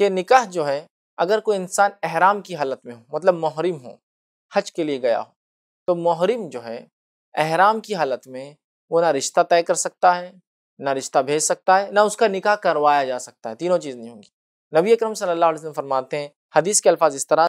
कि निकाह जो है अगर कोई इंसान अहराम की हालत में हो मतलब महरिम हो हज के लिए गया हो तो मुहरम जो है अहराम की हालत में वो ना रिश्ता तय कर सकता है ना रिश्ता भेज सकता है ना उसका निकाह करवाया जा सकता है तीनों चीज़ नहीं होंगी नबी अक्रम सल्लल्लाहु अलैहि फरमाते हैं हदीस के अल्फाज इस तरह